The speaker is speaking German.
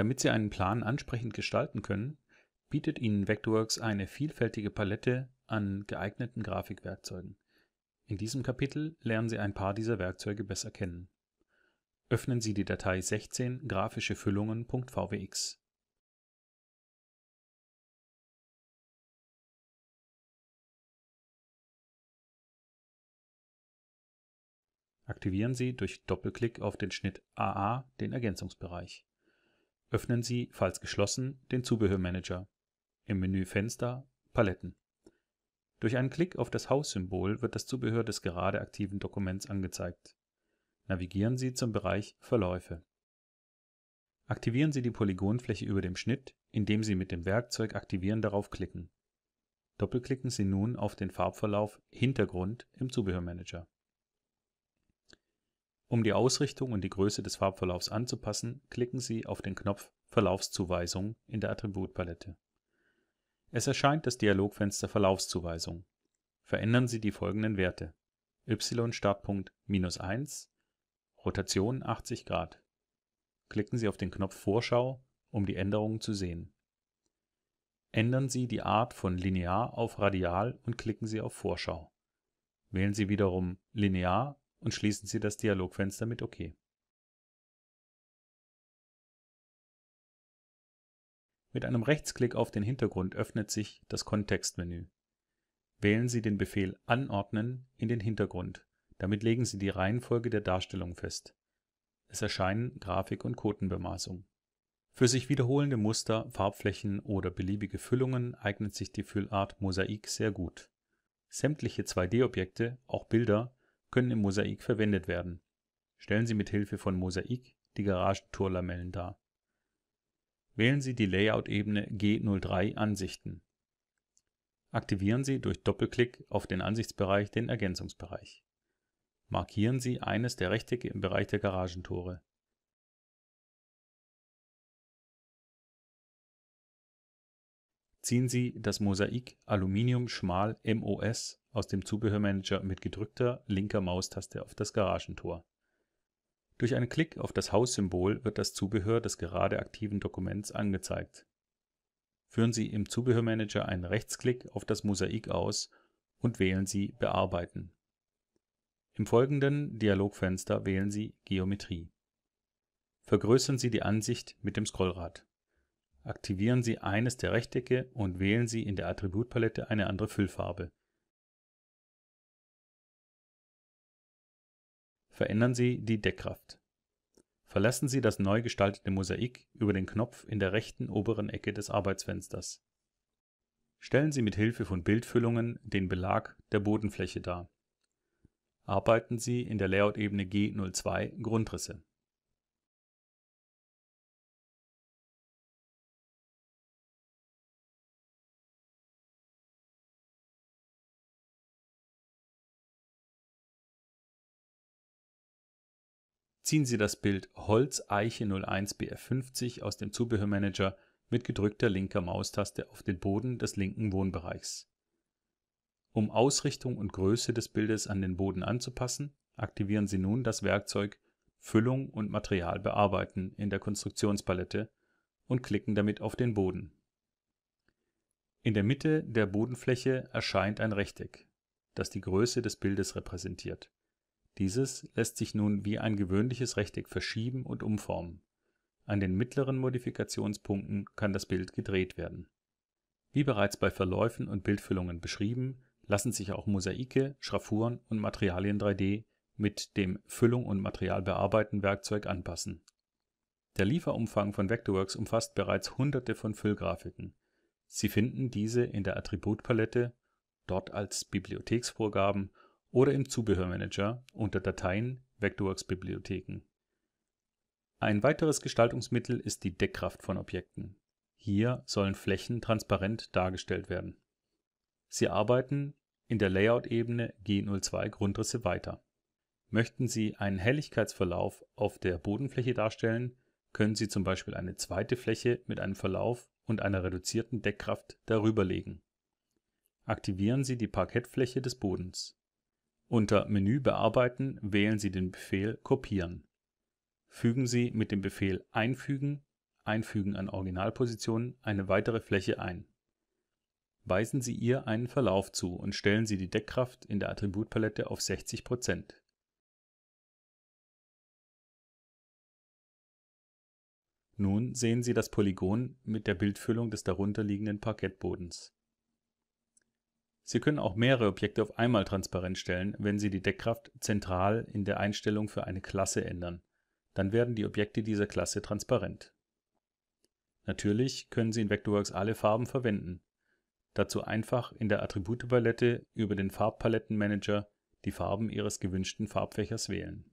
Damit Sie einen Plan ansprechend gestalten können, bietet Ihnen Vectorworks eine vielfältige Palette an geeigneten Grafikwerkzeugen. In diesem Kapitel lernen Sie ein paar dieser Werkzeuge besser kennen. Öffnen Sie die Datei 16 grafische Füllungen.vwx. Aktivieren Sie durch Doppelklick auf den Schnitt AA den Ergänzungsbereich öffnen Sie, falls geschlossen, den Zubehörmanager. Im Menüfenster Paletten. Durch einen Klick auf das Haussymbol wird das Zubehör des gerade aktiven Dokuments angezeigt. Navigieren Sie zum Bereich Verläufe. Aktivieren Sie die Polygonfläche über dem Schnitt, indem Sie mit dem Werkzeug Aktivieren darauf klicken. Doppelklicken Sie nun auf den Farbverlauf Hintergrund im Zubehörmanager um die Ausrichtung und die Größe des Farbverlaufs anzupassen, klicken Sie auf den Knopf Verlaufszuweisung in der Attributpalette. Es erscheint das Dialogfenster Verlaufszuweisung. Verändern Sie die folgenden Werte. Y-Startpunkt minus 1, Rotation 80 Grad. Klicken Sie auf den Knopf Vorschau, um die Änderungen zu sehen. Ändern Sie die Art von linear auf radial und klicken Sie auf Vorschau. Wählen Sie wiederum linear und schließen Sie das Dialogfenster mit OK. Mit einem Rechtsklick auf den Hintergrund öffnet sich das Kontextmenü. Wählen Sie den Befehl Anordnen in den Hintergrund. Damit legen Sie die Reihenfolge der Darstellung fest. Es erscheinen Grafik- und Kotenbemaßung. Für sich wiederholende Muster, Farbflächen oder beliebige Füllungen eignet sich die Füllart Mosaik sehr gut. Sämtliche 2D-Objekte, auch Bilder, können im Mosaik verwendet werden. Stellen Sie mit Hilfe von Mosaik die Garagentorlamellen dar. Wählen Sie die Layout-Ebene G03 Ansichten. Aktivieren Sie durch Doppelklick auf den Ansichtsbereich den Ergänzungsbereich. Markieren Sie eines der Rechtecke im Bereich der Garagentore. Ziehen Sie das Mosaik Aluminium Schmal MOS aus dem Zubehörmanager mit gedrückter linker Maustaste auf das Garagentor. Durch einen Klick auf das Haussymbol wird das Zubehör des gerade aktiven Dokuments angezeigt. Führen Sie im Zubehörmanager einen Rechtsklick auf das Mosaik aus und wählen Sie Bearbeiten. Im folgenden Dialogfenster wählen Sie Geometrie. Vergrößern Sie die Ansicht mit dem Scrollrad. Aktivieren Sie eines der Rechtecke und wählen Sie in der Attributpalette eine andere Füllfarbe. verändern Sie die Deckkraft. Verlassen Sie das neu gestaltete Mosaik über den Knopf in der rechten oberen Ecke des Arbeitsfensters. Stellen Sie mit Hilfe von Bildfüllungen den Belag der Bodenfläche dar. Arbeiten Sie in der Layout-Ebene G02 Grundrisse ziehen Sie das Bild Holz Eiche 01 BF50 aus dem Zubehörmanager mit gedrückter linker Maustaste auf den Boden des linken Wohnbereichs. Um Ausrichtung und Größe des Bildes an den Boden anzupassen, aktivieren Sie nun das Werkzeug Füllung und Material bearbeiten in der Konstruktionspalette und klicken damit auf den Boden. In der Mitte der Bodenfläche erscheint ein Rechteck, das die Größe des Bildes repräsentiert. Dieses lässt sich nun wie ein gewöhnliches Rechteck verschieben und umformen. An den mittleren Modifikationspunkten kann das Bild gedreht werden. Wie bereits bei Verläufen und Bildfüllungen beschrieben, lassen sich auch Mosaike, Schraffuren und Materialien 3D mit dem Füllung und Materialbearbeiten-Werkzeug anpassen. Der Lieferumfang von Vectorworks umfasst bereits Hunderte von Füllgrafiken. Sie finden diese in der Attributpalette, dort als Bibliotheksvorgaben oder im Zubehörmanager unter Dateien Vectorworks-Bibliotheken. Ein weiteres Gestaltungsmittel ist die Deckkraft von Objekten. Hier sollen Flächen transparent dargestellt werden. Sie arbeiten in der Layout-Ebene G02 Grundrisse weiter. Möchten Sie einen Helligkeitsverlauf auf der Bodenfläche darstellen, können Sie zum Beispiel eine zweite Fläche mit einem Verlauf und einer reduzierten Deckkraft darüber legen. Aktivieren Sie die Parkettfläche des Bodens. Unter Menü Bearbeiten wählen Sie den Befehl Kopieren. Fügen Sie mit dem Befehl Einfügen (Einfügen an Originalpositionen) eine weitere Fläche ein. Weisen Sie ihr einen Verlauf zu und stellen Sie die Deckkraft in der Attributpalette auf 60%. Nun sehen Sie das Polygon mit der Bildfüllung des darunterliegenden Parkettbodens Sie können auch mehrere Objekte auf einmal transparent stellen, wenn Sie die Deckkraft zentral in der Einstellung für eine Klasse ändern. Dann werden die Objekte dieser Klasse transparent. Natürlich können Sie in Vectorworks alle Farben verwenden. Dazu einfach in der Attributepalette über den Farbpalettenmanager die Farben Ihres gewünschten Farbfächers wählen